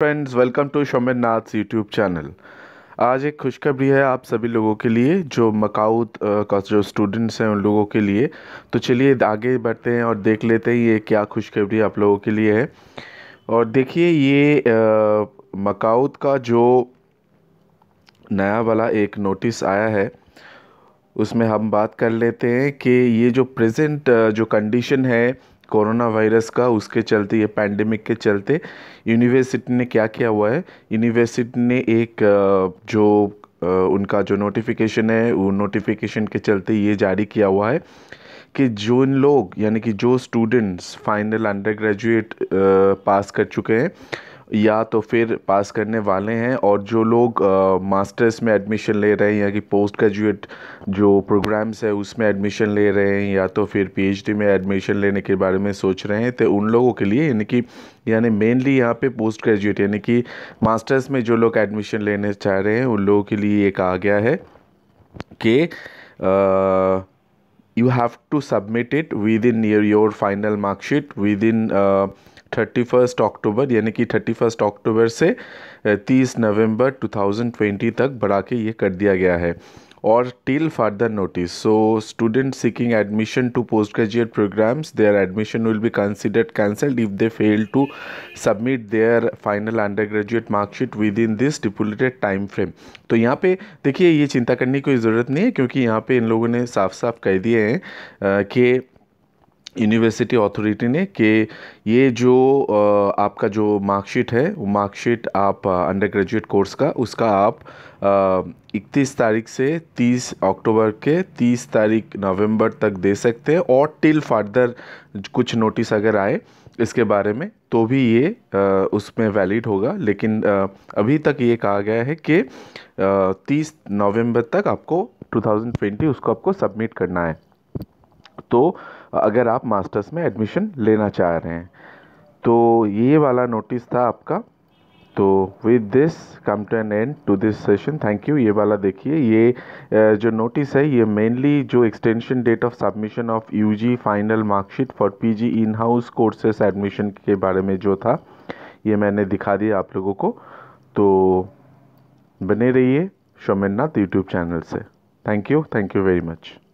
Friends welcome to Shomin Nath YouTube channel आज एक खुशखबरी है आप सभी लोगों के लिए जो मकाऊ का जो स्टूडेंट्स हैं उन लोगों के लिए तो चलिए आगे बढ़ते हैं और देख लेते हैं ये क्या खुशखबरी आप लोगों के लिए है और देखिए ये मकाऊ का जो नया वाला एक नोटिस आया है उसमें हम बात कर लेते हैं कि ये जो प्रेजेंट जो कंडीशन है कोरोना वायरस का उसके चलते ये पैंडमिक के चलते यूनिवर्सिटी ने क्या किया हुआ है यूनिवर्सिटी ने एक जो उनका जो नोटिफिकेशन है वो नोटिफिकेशन के चलते ये जारी किया हुआ है कि जो इन लोग यानी कि जो students final under graduate pass कर चुके हैं या तो फिर पास करने वाले हैं और जो लोग मास्टर्स में एडमिशन ले रहे हैं या कि पोस्ट ग्रेजुएट जो प्रोग्राम्स है उसमें एडमिशन ले रहे हैं या तो फिर पीएचडी में एडमिशन लेने के बारे में सोच रहे हैं तो उन लोगों के लिए यानी कि यानी मेनली यहाँ पे पोस्ट ग्रेजुएट यानी कि मास्टर्स में जो लोग एडमिशन लेने चाह रहे हैं उन लोगों के लिए ये कहा गया है कि you have to submit it within your, your final mark sheet within uh, 31st अक्टूबर यानी कि 31st अक्टूबर से 30 नवंबर 2020 तक बढ़ा के ये कर दिया गया है or till further notice. So students seeking admission to postgraduate programs, their admission will be considered cancelled if they fail to submit their final undergraduate mark sheet within this stipulated time frame. तो यहाँ पे देखिए ये चिंता करने की कोई ज़रूरत नहीं है क्योंकि यहाँ पे इन लोगों ने साफ साफ कह दिए हैं कि यूनिवर्सिटी अथॉरिटी ने कि ये जो आपका जो मार्कशीट है वो मार्कशीट आप अंडर ग्रेजुएट कोर्स का उसका आप इकतीस तारीख से तीस अक्टूबर के तीस तारीख नवंबर तक दे सकते हैं और टिल फर्दर कुछ नोटिस अगर आए इसके बारे में तो भी ये उसमें वैलिड होगा लेकिन अभी तक ये कहा गया है कि तीस नवंबर तक आपको 2020 उसको आपको सबमिट करना है तो अगर आप मास्टर्स में एडमिशन लेना चाह रहे हैं तो ये वाला नोटिस था आपका तो with this come to an end to this session thank you ये वाला देखिए ये जो नोटिस है ये मेनली जो extension date of submission of G final marksheet for P G in house courses admission के बारे में जो था ये मैंने दिखा दिया आप लोगों को तो बने रहिए शोमेननाथ यूट्यूब चैनल से thank you thank you very much